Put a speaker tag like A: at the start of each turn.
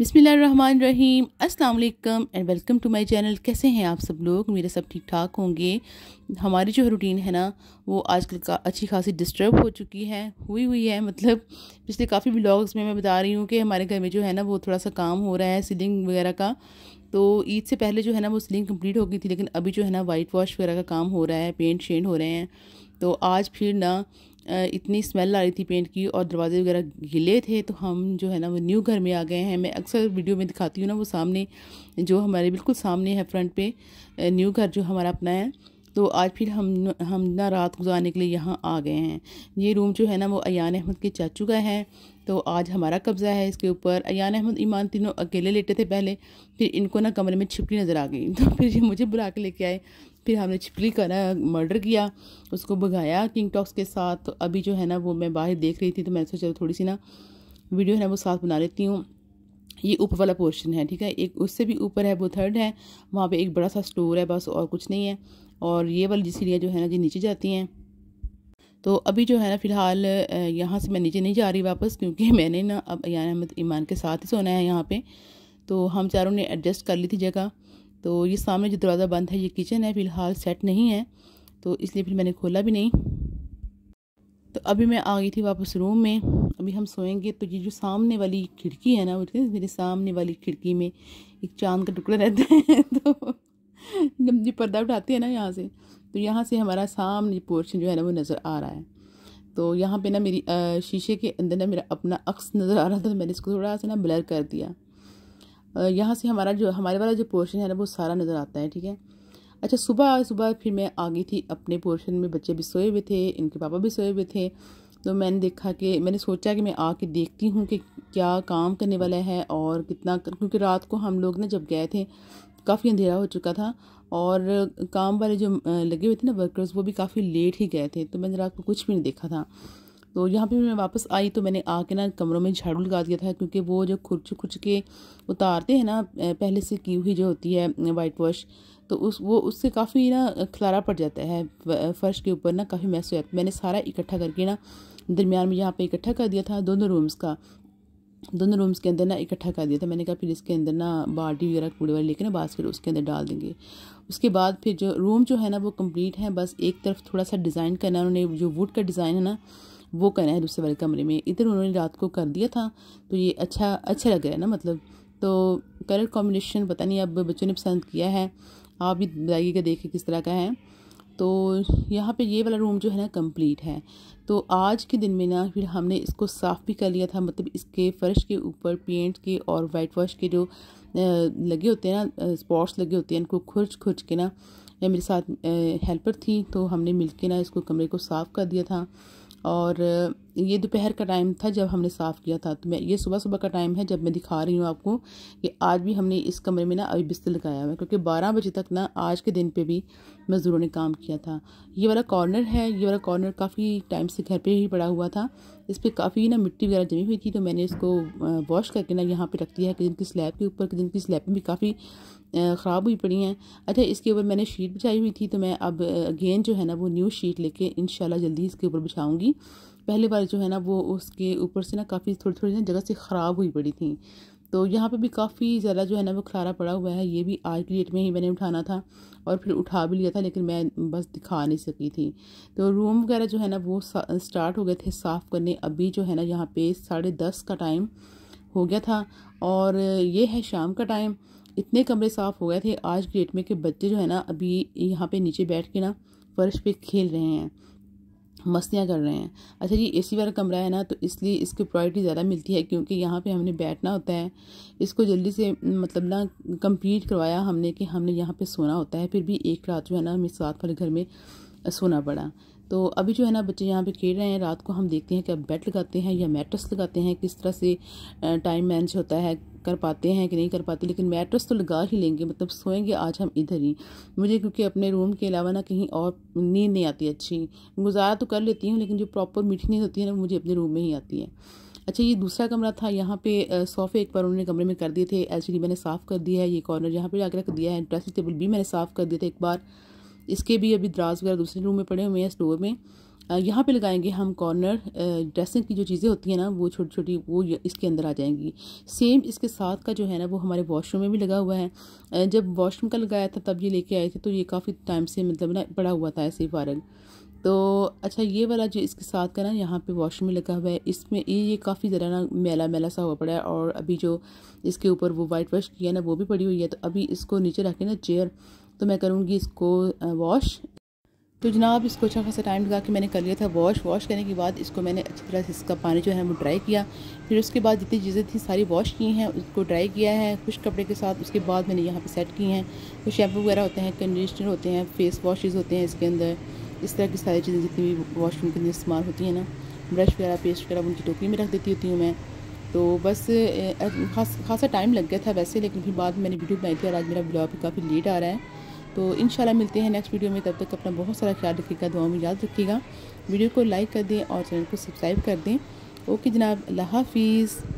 A: बिसमीम अल्लाम and welcome to my channel कैसे हैं आप सब लोग मेरे सब ठीक ठाक होंगे हमारी जो रूटीन है ना वो आजकल का अच्छी खासी डिस्टर्ब हो चुकी है हुई हुई है मतलब पिछले काफ़ी ब्लॉग्स में मैं बता रही हूँ कि हमारे घर में जो है ना वो थोड़ा सा काम हो रहा है सीलिंग वगैरह का तो ईद से पहले जो है ना वो सीलिंग कम्प्लीट हो गई थी लेकिन अभी जो है ना वाइट वॉश वगैरह का काम हो रहा है पेंट शेंट हो रहे हैं तो आज फिर ना इतनी स्मेल आ रही थी पेंट की और दरवाजे वगैरह गिले थे तो हम जो है ना वो न्यू घर में आ गए हैं मैं अक्सर वीडियो में दिखाती हूँ ना वो सामने जो हमारे बिल्कुल सामने है फ्रंट पे न्यू घर जो हमारा अपना है तो आज फिर हम हम ना रात गुजारने के लिए यहाँ आ गए हैं ये रूम जो है ना वो अयान अहमद के चाचू का है तो आज हमारा कब्ज़ा है इसके ऊपर अयान अहमद ईमान तीनों अकेले लेटे थे पहले फिर इनको ना कमरे में छिपकी नज़र आ गई तो फिर ये मुझे बुला के लेके आए फिर हमने छिपली का मर्डर किया उसको भगाया किंग टॉक्स के साथ तो अभी जो है ना वो मैं बाहर देख रही थी तो मैंने सोचा थोड़ी सी ना वीडियो है ना वो साथ बना लेती हूँ ये ऊपर वाला पोर्शन है ठीक है एक उससे भी ऊपर है वो थर्ड है वहाँ पे एक बड़ा सा स्टोर है बस और कुछ नहीं है और ये वाली सीढ़ियाँ जो है ना जी नीचे जाती हैं तो अभी जो है ना फ़िलहाल यहाँ से मैं नीचे नहीं जा रही वापस क्योंकि मैंने ना अब यान अहमद ईमान के साथ ही सोना है यहाँ पे तो हम चारों ने एडजस्ट कर ली थी जगह तो ये सामने जो दरवाज़ा बंद है ये किचन है फ़िलहाल सेट नहीं है तो इसलिए फिर मैंने खोला भी नहीं तो अभी मैं आ गई थी वापस रूम में अभी हम सोएंगे तो ये जो सामने वाली खिड़की है ना मेरे सामने वाली खिड़की में एक चांद का टुकड़ा रहता है तो जब जो पर्दा उठाते हैं ना यहाँ से तो यहाँ से हमारा सामने पोर्शन जो है ना वो नज़र आ रहा है तो यहाँ पे ना मेरी शीशे के अंदर ना मेरा अपना अक्स नज़र आ रहा था तो मैंने इसको थोड़ा सा ना ब्लर कर दिया यहाँ से हमारा जो हमारे वाला जो पोर्शन है ना वो सारा नज़र आता है ठीक है अच्छा सुबह सुबह फिर मैं आ गई थी अपने पोर्शन में बच्चे भी सोए हुए थे इनके पापा भी सोए हुए थे तो मैंने देखा कि मैंने सोचा कि मैं आके देखती हूँ कि क्या काम करने वाला है और कितना क्योंकि रात को हम लोग ना जब गए थे काफ़ी अंधेरा हो चुका था और काम वाले जो लगे हुए थे ना वर्कर्स वो भी काफ़ी लेट ही गए थे तो मैंने रात को कुछ भी नहीं देखा था तो यहाँ पे मैं वापस आई तो मैंने आके ना कमरों में झाड़ू लगा दिया था क्योंकि वो जो खुरच खुरच के उतारते हैं ना पहले से की हुई जो होती है वाइट वॉश तो उस वो उससे काफ़ी ना खलारा पड़ जाता है फ़र्श के ऊपर ना काफ़ी मैस हो जाता मैंने सारा इकट्ठा करके ना दरमियान में यहाँ पर इकट्ठा कर दिया था दोनों रूम्स का दोनों रूम्स के अंदर ना इकट्ठा कर दिया था मैंने कहा फिर इसके अंदर ना बाल्टी वगैरह कूड़े वाले लेके ना बास्केट उसके अंदर डाल देंगे उसके बाद फिर जो रूम जो है ना वो कंप्लीट है बस एक तरफ थोड़ा सा डिज़ाइन करना उन्होंने जो वुड का डिज़ाइन है ना वो करना है दूसरे वाले कमरे में इधर उन्होंने रात को कर दिया था तो ये अच्छा अच्छा लग रहा है ना मतलब तो कलर कॉम्बिनेशन पता नहीं अब बच्चों ने पसंद किया है आप भी बताइएगा देखें किस तरह का है तो यहाँ पे ये वाला रूम जो है ना कंप्लीट है तो आज के दिन में ना फिर हमने इसको साफ़ भी कर लिया था मतलब इसके फ़र्श के ऊपर पेंट के और वाइट वॉश के जो लगे होते हैं ना स्पॉट्स लगे होते हैं इनको खुरच खुरच के ना मेरे साथ हेल्पर थी तो हमने मिलके ना इसको कमरे को साफ़ कर दिया था और ये दोपहर का टाइम था जब हमने साफ़ किया था तो मैं ये सुबह सुबह का टाइम है जब मैं दिखा रही हूँ आपको कि आज भी हमने इस कमरे में ना अभी बिस्तर लगाया हुआ है क्योंकि बारह बजे तक ना आज के दिन पे भी मज़दूरों ने काम किया था ये वाला कॉर्नर है ये वाला कॉर्नर काफ़ी टाइम से घर पर ही पड़ा हुआ था इस पर काफ़ी ना मिट्टी वगैरह जमी हुई थी तो मैंने इसको वॉश करके ना यहाँ पर रख दिया है कि जिनकी स्लैब के ऊपर कि जिनकी स्लैब भी काफ़ी ख़राब हुई पड़ी हैं अच्छा इसके ऊपर मैंने शीट बिछाई हुई थी तो मैं अब अगेन जो है ना वो न्यू शीट लेके इन जल्दी इसके ऊपर बिछाऊँगी पहली बार जो है ना वो उसके ऊपर से ना काफ़ी थोड़ी थोड़ी ना जगह से ख़राब हुई पड़ी थी तो यहाँ पे भी काफ़ी ज़्यादा जो है ना वो खलारा पड़ा हुआ है ये भी आज की डेट में ही मैंने उठाना था और फिर उठा भी लिया था लेकिन मैं बस दिखा नहीं सकी थी तो रूम वगैरह जो है ना वो स्टार्ट हो गए थे साफ़ करने अभी जो है ना यहाँ पे साढ़े दस का टाइम हो गया था और ये है शाम का टाइम इतने कमरे साफ़ हो गए थे आज की डेट में कि बच्चे जो है ना अभी यहाँ पर नीचे बैठ के ना फ़र्श पर खेल रहे हैं मस्तियाँ कर रहे हैं अच्छा ये ए सी वाला कमरा है ना तो इसलिए इसकी प्रायोरिटी ज़्यादा मिलती है क्योंकि यहाँ पे हमने बैठना होता है इसको जल्दी से मतलब ना कंप्लीट करवाया हमने कि हमने यहाँ पे सोना होता है फिर भी एक रात जो है ना हमें साथ वाले घर में सोना पड़ा तो अभी जो है ना बच्चे यहाँ पे खेल रहे हैं रात को हम देखते हैं कि अब बेड लगाते हैं या मैट्रस लगाते हैं किस तरह से टाइम मैनेज होता है कर पाते हैं कि नहीं कर पाते लेकिन मैट्रस तो लगा ही लेंगे मतलब सोएंगे आज हम इधर ही मुझे क्योंकि अपने रूम के अलावा ना कहीं और नींद नहीं आती अच्छी गुजारा तो कर लेती हूँ लेकिन जो प्रॉपर मीठी नींद होती है ना मुझे अपने रूम में ही आती है अच्छा ये दूसरा कमरा था यहाँ पे सोफ़े एक बार उन्होंने कमरे में कर दिए थे एल मैंने साफ़ कर दिया है ये कॉर्नर यहाँ पे जाकर रख दिया है ड्रेसिंग टेबल भी मैंने साफ़ कर दिया था एक बार इसके भी अभी द्रास वगैरह दूसरे रूम में पड़े हुए हैं स्टोर में यहाँ पे लगाएंगे हम कॉर्नर ड्रेसिंग की जो चीज़ें होती हैं ना वो छोटी छोटी वो इसके अंदर आ जाएंगी सेम इसके साथ का जो है ना वो हमारे वॉशरूम में भी लगा हुआ है जब वॉशरूम का लगाया था तब ये लेके आए थे तो ये काफ़ी टाइम से मतलब ना पड़ा हुआ था ऐसे ही फारग तो अच्छा ये वाला जो इसके साथ का ना यहाँ पे वॉशरूम में लगा हुआ है इसमें ये ये काफ़ी ज़रा ना मेला मेला सा हुआ पड़ा है और अभी जो इसके ऊपर वो वाइट वॉश किया ना वो भी पड़ी हुई है तो अभी इसको नीचे रख के ना चेयर तो मैं करूँगी इसको वॉश तो जनाब इसको अच्छा खासा टाइम लगा कि मैंने कर लिया था वॉश वॉश करने के बाद इसको मैंने अच्छी तरह से इसका पानी जो है वो ड्राई किया फिर उसके बाद जितनी चीज़ें थी सारी वॉश की हैं उसको ड्राई किया है खुश कपड़े के साथ उसके बाद मैंने यहाँ पे सेट किए हैं तो शैम्पू वगैरह होते हैं कंडीशनर होते हैं फेस वॉशेज़ होते हैं इसके अंदर इस तरह की सारी चीज़ें जितनी भी वॉशरूम के अंदर इस्तेमाल होती हैं ना ब्रश वगैरह पेस्ट वगैरह उनकी टोकरी में रख देती होती हूँ मैं तो बस खास खासा टाइम लग गया था वैसे लेकिन फिर बाद मैंने वीडियो बनाई थी और आज मेरा ब्लॉग काफ़ी लेट आ रहा है तो इन मिलते हैं नेक्स्ट वीडियो में तब तक अपना बहुत सारा ख्याल रखिएगा दुआ में याद रखिएगा वीडियो को लाइक कर दें और चैनल को सब्सक्राइब कर दें ओके जनाब अल्लाह हाफिज़